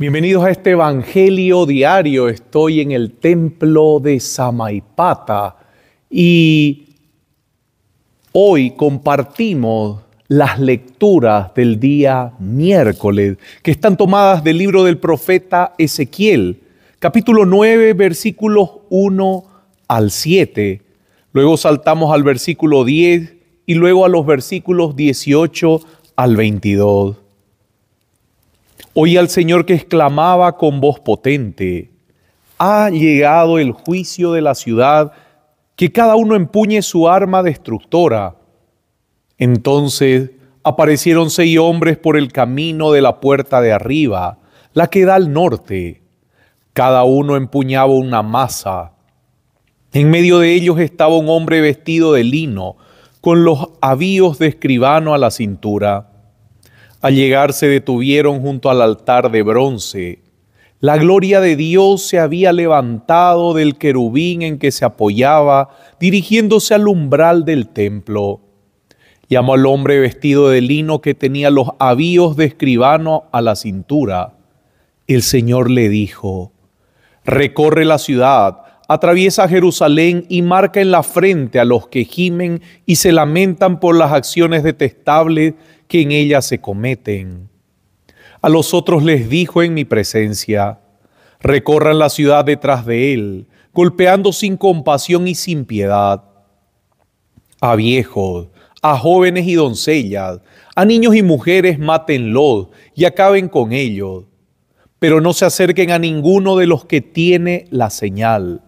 Bienvenidos a este Evangelio diario. Estoy en el templo de Samaipata y hoy compartimos las lecturas del día miércoles que están tomadas del libro del profeta Ezequiel, capítulo 9, versículos 1 al 7. Luego saltamos al versículo 10 y luego a los versículos 18 al 22. Oí al Señor que exclamaba con voz potente, ha llegado el juicio de la ciudad, que cada uno empuñe su arma destructora. Entonces aparecieron seis hombres por el camino de la puerta de arriba, la que da al norte. Cada uno empuñaba una masa. En medio de ellos estaba un hombre vestido de lino, con los avíos de escribano a la cintura. Al llegar se detuvieron junto al altar de bronce. La gloria de Dios se había levantado del querubín en que se apoyaba, dirigiéndose al umbral del templo. Llamó al hombre vestido de lino que tenía los avíos de escribano a la cintura. El Señor le dijo, recorre la ciudad, atraviesa Jerusalén y marca en la frente a los que gimen y se lamentan por las acciones detestables que en ella se cometen. A los otros les dijo en mi presencia, recorran la ciudad detrás de él, golpeando sin compasión y sin piedad. A viejos, a jóvenes y doncellas, a niños y mujeres mátenlos y acaben con ellos, pero no se acerquen a ninguno de los que tiene la señal.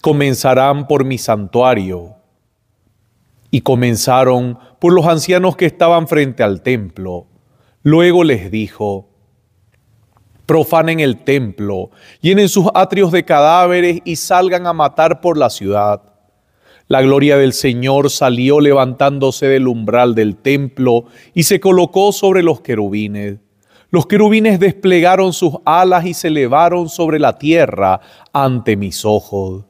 Comenzarán por mi santuario. Y comenzaron por los ancianos que estaban frente al templo. Luego les dijo, profanen el templo, llenen sus atrios de cadáveres y salgan a matar por la ciudad. La gloria del Señor salió levantándose del umbral del templo y se colocó sobre los querubines. Los querubines desplegaron sus alas y se elevaron sobre la tierra ante mis ojos.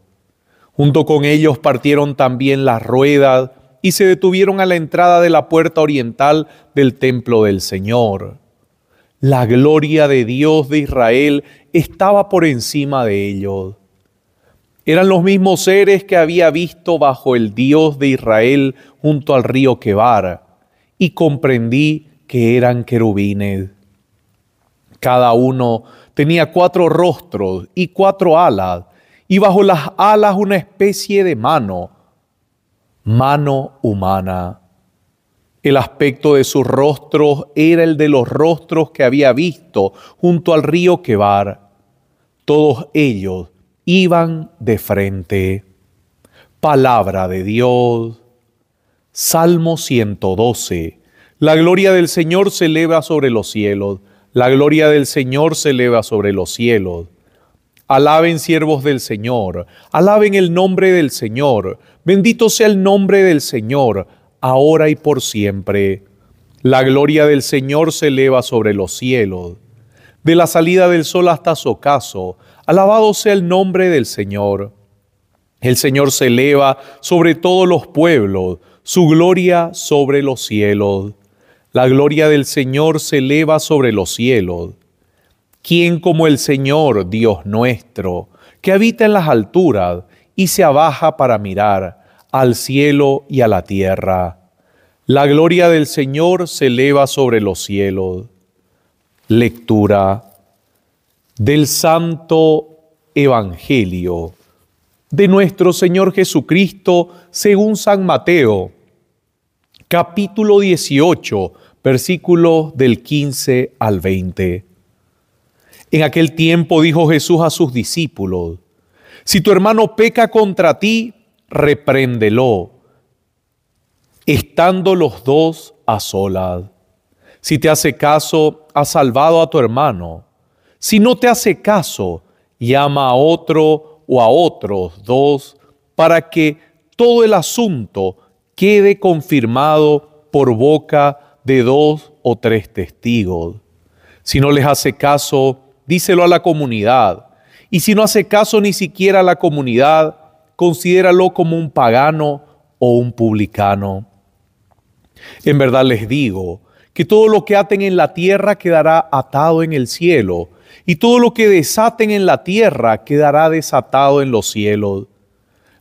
Junto con ellos partieron también las ruedas y se detuvieron a la entrada de la puerta oriental del templo del Señor. La gloria de Dios de Israel estaba por encima de ellos. Eran los mismos seres que había visto bajo el Dios de Israel junto al río Quebar, y comprendí que eran querubines. Cada uno tenía cuatro rostros y cuatro alas, y bajo las alas una especie de mano mano humana. El aspecto de sus rostros era el de los rostros que había visto junto al río Quebar. Todos ellos iban de frente. Palabra de Dios. Salmo 112. La gloria del Señor se eleva sobre los cielos. La gloria del Señor se eleva sobre los cielos. Alaben siervos del Señor, alaben el nombre del Señor, Bendito sea el nombre del Señor, ahora y por siempre. La gloria del Señor se eleva sobre los cielos. De la salida del sol hasta su ocaso, alabado sea el nombre del Señor. El Señor se eleva sobre todos los pueblos, su gloria sobre los cielos. La gloria del Señor se eleva sobre los cielos. ¿Quién como el Señor, Dios nuestro, que habita en las alturas? y se abaja para mirar al cielo y a la tierra. La gloria del Señor se eleva sobre los cielos. Lectura del Santo Evangelio de nuestro Señor Jesucristo según San Mateo, capítulo 18, versículos del 15 al 20. En aquel tiempo dijo Jesús a sus discípulos, si tu hermano peca contra ti, repréndelo, estando los dos a solas. Si te hace caso, ha salvado a tu hermano. Si no te hace caso, llama a otro o a otros dos para que todo el asunto quede confirmado por boca de dos o tres testigos. Si no les hace caso, díselo a la comunidad y si no hace caso ni siquiera a la comunidad, considéralo como un pagano o un publicano. En verdad les digo que todo lo que aten en la tierra quedará atado en el cielo, y todo lo que desaten en la tierra quedará desatado en los cielos.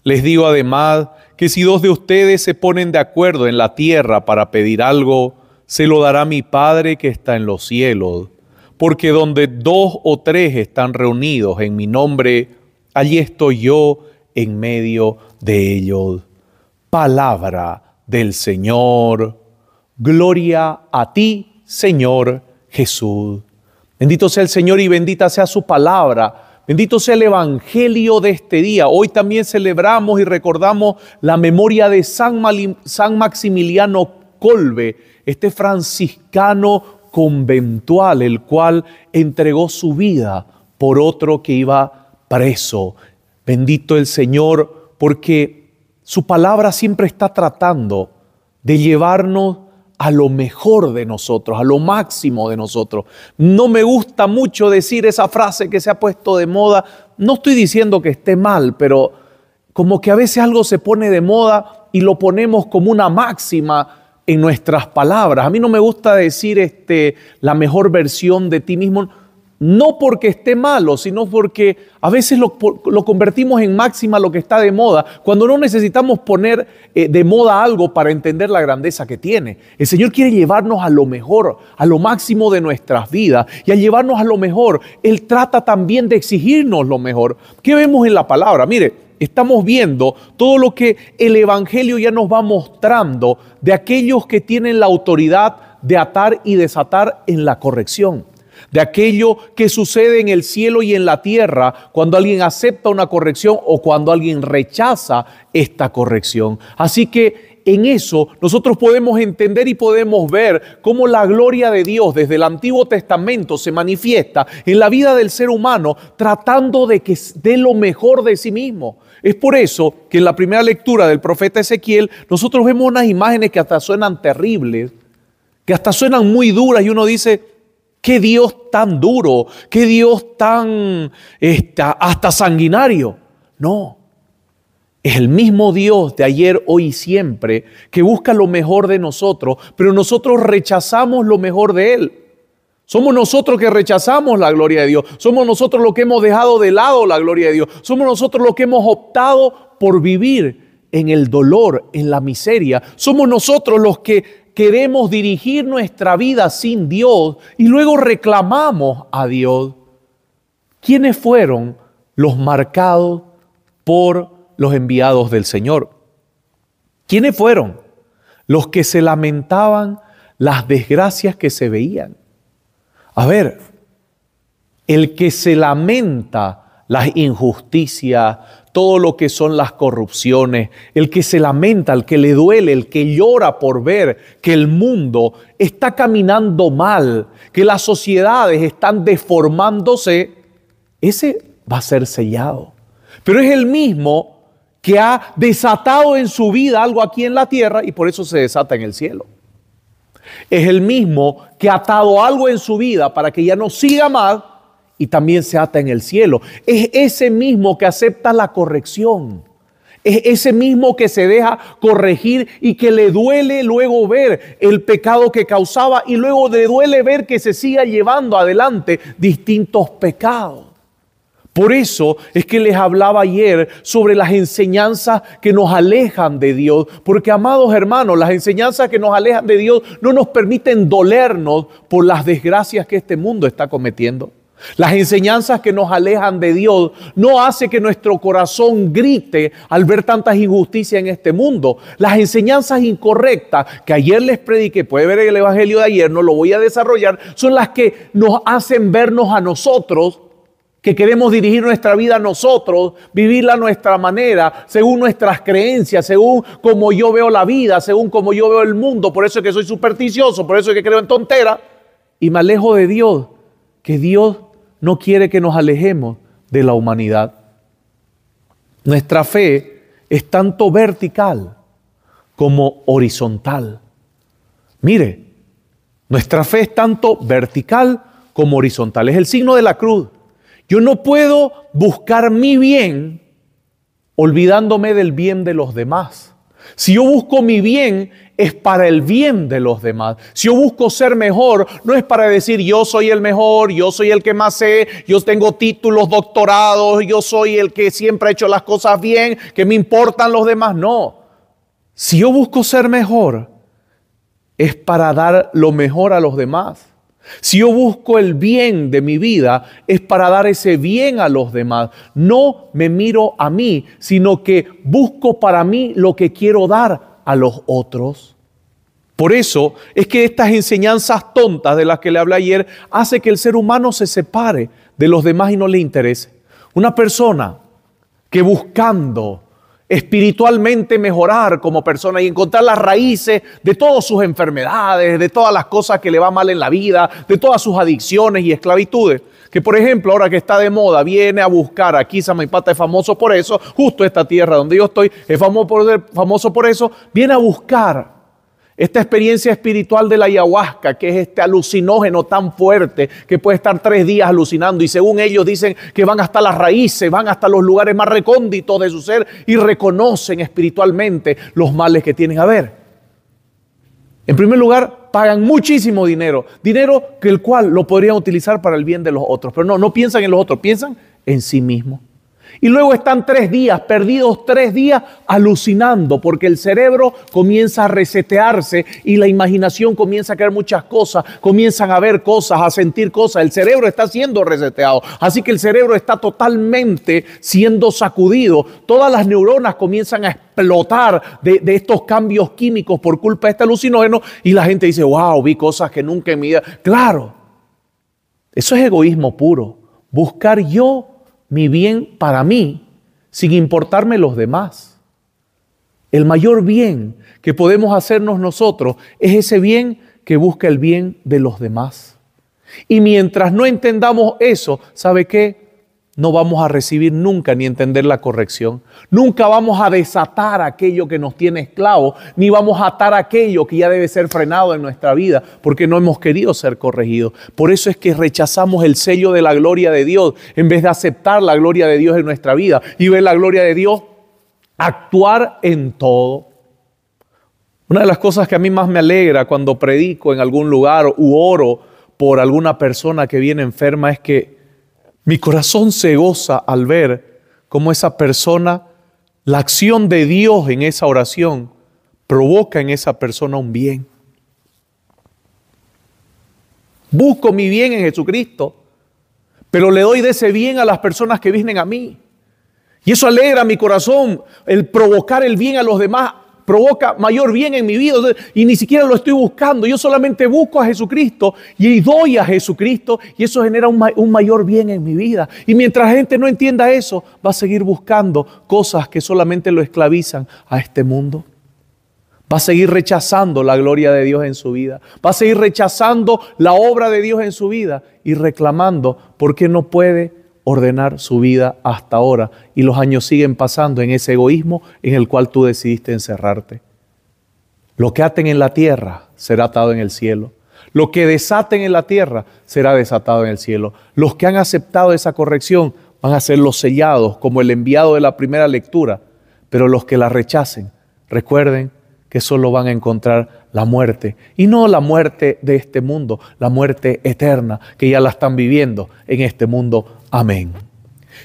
Les digo además que si dos de ustedes se ponen de acuerdo en la tierra para pedir algo, se lo dará mi Padre que está en los cielos porque donde dos o tres están reunidos en mi nombre, allí estoy yo en medio de ellos. Palabra del Señor. Gloria a ti, Señor Jesús. Bendito sea el Señor y bendita sea su palabra. Bendito sea el Evangelio de este día. Hoy también celebramos y recordamos la memoria de San, Maximiliano Colbe, este franciscano conventual, el cual entregó su vida por otro que iba preso. Bendito el Señor, porque su palabra siempre está tratando de llevarnos a lo mejor de nosotros, a lo máximo de nosotros. No me gusta mucho decir esa frase que se ha puesto de moda. No estoy diciendo que esté mal, pero como que a veces algo se pone de moda y lo ponemos como una máxima en nuestras palabras. A mí no me gusta decir este, la mejor versión de ti mismo, no porque esté malo, sino porque a veces lo, convertimos en máxima lo que está de moda, cuando no necesitamos poner eh, de moda algo para entender la grandeza que tiene. El Señor quiere llevarnos a lo mejor, a lo máximo de nuestras vidas, y a llevarnos a lo mejor, Él trata también de exigirnos lo mejor. ¿Qué vemos en la palabra? Mire, estamos viendo todo lo que el Evangelio ya nos va mostrando de aquellos que tienen la autoridad de atar y desatar en la corrección, de aquello que sucede en el cielo y en la tierra cuando alguien acepta una corrección o cuando alguien rechaza esta corrección. Así que en eso nosotros podemos entender y podemos ver cómo la gloria de Dios desde el Antiguo Testamento se manifiesta en la vida del ser humano tratando de que dé lo mejor de sí mismo, es por eso que en la primera lectura del profeta Ezequiel nosotros vemos unas imágenes que hasta suenan terribles, que hasta suenan muy duras y uno dice, qué Dios tan duro, qué Dios tan este, hasta sanguinario. No, es el mismo Dios de ayer, hoy y siempre que busca lo mejor de nosotros, pero nosotros rechazamos lo mejor de Él. Somos nosotros que rechazamos la gloria de Dios. Somos nosotros los que hemos dejado de lado la gloria de Dios. Somos nosotros los que hemos optado por vivir en el dolor, en la miseria. Somos nosotros los que queremos dirigir nuestra vida sin Dios y luego reclamamos a Dios. ¿Quiénes fueron los marcados por los enviados del Señor? ¿Quiénes fueron? Los que se lamentaban las desgracias que se veían a ver, el que se lamenta las injusticias, todo lo que son las corrupciones, el que se lamenta, el que le duele, el que llora por ver que el mundo está caminando mal, que las sociedades están deformándose, ese va a ser sellado. Pero es el mismo que ha desatado en su vida algo aquí en la tierra y por eso se desata en el cielo es el mismo que ha atado algo en su vida para que ya no siga mal y también se ata en el cielo. Es ese mismo que acepta la corrección. Es ese mismo que se deja corregir y que le duele luego ver el pecado que causaba y luego le duele ver que se siga llevando adelante distintos pecados. Por eso es que les hablaba ayer sobre las enseñanzas que nos alejan de Dios, porque amados hermanos, las enseñanzas que nos alejan de Dios no nos permiten dolernos por las desgracias que este mundo está cometiendo. Las enseñanzas que nos alejan de Dios no hace que nuestro corazón grite al ver tantas injusticias en este mundo. Las enseñanzas incorrectas que ayer les prediqué, puede ver el Evangelio de ayer, no lo voy a desarrollar, son las que nos hacen vernos a nosotros que queremos dirigir nuestra vida nosotros, vivirla a nuestra manera, según nuestras creencias, según como yo veo la vida, según como yo veo el mundo. Por eso es que soy supersticioso, por eso es que creo en tontera y me alejo de Dios, que Dios no quiere que nos alejemos de la humanidad. Nuestra fe es tanto vertical como horizontal. Mire, nuestra fe es tanto vertical como horizontal. Es el signo de la cruz. Yo no puedo buscar mi bien olvidándome del bien de los demás. Si yo busco mi bien, es para el bien de los demás. Si yo busco ser mejor, no es para decir yo soy el mejor, yo soy el que más sé, yo tengo títulos, doctorados, yo soy el que siempre ha hecho las cosas bien, que me importan los demás. No. Si yo busco ser mejor, es para dar lo mejor a los demás. Si yo busco el bien de mi vida, es para dar ese bien a los demás. No me miro a mí, sino que busco para mí lo que quiero dar a los otros. Por eso es que estas enseñanzas tontas de las que le hablé ayer hace que el ser humano se separe de los demás y no le interese. Una persona que buscando espiritualmente mejorar como persona y encontrar las raíces de todas sus enfermedades, de todas las cosas que le va mal en la vida, de todas sus adicciones y esclavitudes. Que por ejemplo, ahora que está de moda, viene a buscar aquí Samaipata es famoso por eso, justo esta tierra donde yo estoy es famoso por, famoso por eso, viene a buscar esta experiencia espiritual de la ayahuasca, que es este alucinógeno tan fuerte que puede estar tres días alucinando y según ellos dicen que van hasta las raíces, van hasta los lugares más recónditos de su ser y reconocen espiritualmente los males que tienen a ver. En primer lugar, pagan muchísimo dinero, dinero que el cual lo podrían utilizar para el bien de los otros, pero no, no piensan en los otros, piensan en sí mismos. Y luego están tres días, perdidos tres días, alucinando, porque el cerebro comienza a resetearse y la imaginación comienza a crear muchas cosas, comienzan a ver cosas, a sentir cosas. El cerebro está siendo reseteado, así que el cerebro está totalmente siendo sacudido. Todas las neuronas comienzan a explotar de, de estos cambios químicos por culpa de este alucinógeno y la gente dice, wow, vi cosas que nunca en mi vida. Claro, eso es egoísmo puro, buscar yo mi bien para mí sin importarme los demás. El mayor bien que podemos hacernos nosotros es ese bien que busca el bien de los demás. Y mientras no entendamos eso, ¿sabe qué? no vamos a recibir nunca ni entender la corrección. Nunca vamos a desatar aquello que nos tiene esclavo, ni vamos a atar aquello que ya debe ser frenado en nuestra vida, porque no hemos querido ser corregidos. Por eso es que rechazamos el sello de la gloria de Dios en vez de aceptar la gloria de Dios en nuestra vida y ver la gloria de Dios actuar en todo. Una de las cosas que a mí más me alegra cuando predico en algún lugar u oro por alguna persona que viene enferma es que mi corazón se goza al ver cómo esa persona, la acción de Dios en esa oración, provoca en esa persona un bien. Busco mi bien en Jesucristo, pero le doy de ese bien a las personas que vienen a mí. Y eso alegra mi corazón, el provocar el bien a los demás provoca mayor bien en mi vida y ni siquiera lo estoy buscando. Yo solamente busco a Jesucristo y doy a Jesucristo y eso genera un, mayor bien en mi vida. Y mientras la gente no entienda eso, va a seguir buscando cosas que solamente lo esclavizan a este mundo. Va a seguir rechazando la gloria de Dios en su vida. Va a seguir rechazando la obra de Dios en su vida y reclamando porque no puede ordenar su vida hasta ahora y los años siguen pasando en ese egoísmo en el cual tú decidiste encerrarte. Lo que aten en la tierra será atado en el cielo. Lo que desaten en la tierra será desatado en el cielo. Los que han aceptado esa corrección van a ser los sellados como el enviado de la primera lectura, pero los que la rechacen, recuerden que solo van a encontrar la muerte, y no la muerte de este mundo, la muerte eterna, que ya la están viviendo en este mundo Amén.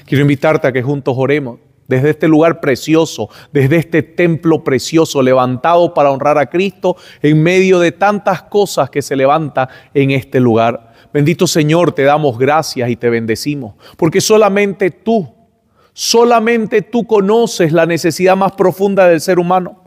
Quiero invitarte a que juntos oremos desde este lugar precioso, desde este templo precioso levantado para honrar a Cristo en medio de tantas cosas que se levanta en este lugar. Bendito Señor, te damos gracias y te bendecimos, porque solamente tú, solamente tú conoces la necesidad más profunda del ser humano.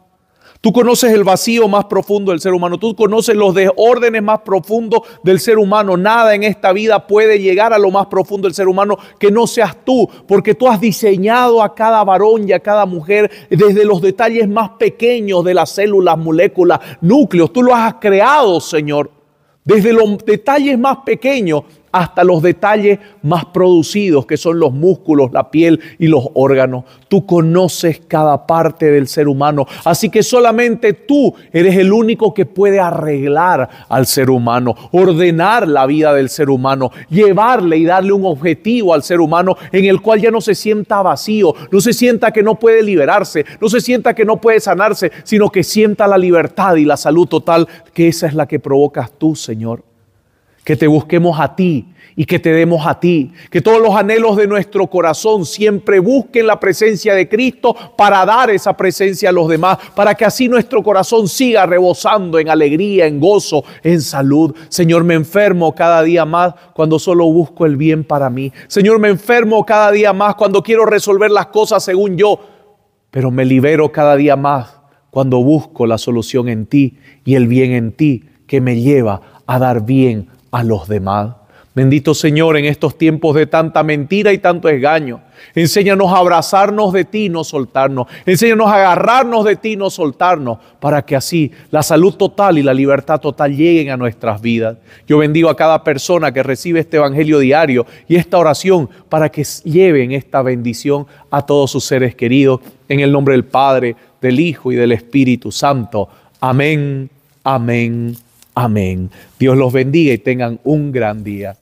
Tú conoces el vacío más profundo del ser humano, tú conoces los desórdenes más profundos del ser humano. Nada en esta vida puede llegar a lo más profundo del ser humano que no seas tú, porque tú has diseñado a cada varón y a cada mujer desde los detalles más pequeños de las células, moléculas, núcleos. Tú lo has creado, Señor, desde los detalles más pequeños hasta los detalles más producidos, que son los músculos, la piel y los órganos. Tú conoces cada parte del ser humano. Así que solamente tú eres el único que puede arreglar al ser humano, ordenar la vida del ser humano, llevarle y darle un objetivo al ser humano en el cual ya no se sienta vacío, no se sienta que no puede liberarse, no se sienta que no puede sanarse, sino que sienta la libertad y la salud total, que esa es la que provocas tú, Señor que te busquemos a ti y que te demos a ti, que todos los anhelos de nuestro corazón siempre busquen la presencia de Cristo para dar esa presencia a los demás, para que así nuestro corazón siga rebosando en alegría, en gozo, en salud. Señor, me enfermo cada día más cuando solo busco el bien para mí. Señor, me enfermo cada día más cuando quiero resolver las cosas según yo, pero me libero cada día más cuando busco la solución en ti y el bien en ti que me lleva a dar bien a los demás. Bendito Señor, en estos tiempos de tanta mentira y tanto engaño, enséñanos a abrazarnos de ti y no soltarnos. Enséñanos a agarrarnos de ti y no soltarnos, para que así la salud total y la libertad total lleguen a nuestras vidas. Yo bendigo a cada persona que recibe este evangelio diario y esta oración para que lleven esta bendición a todos sus seres queridos. En el nombre del Padre, del Hijo y del Espíritu Santo. Amén, amén Amén. Dios los bendiga y tengan un gran día.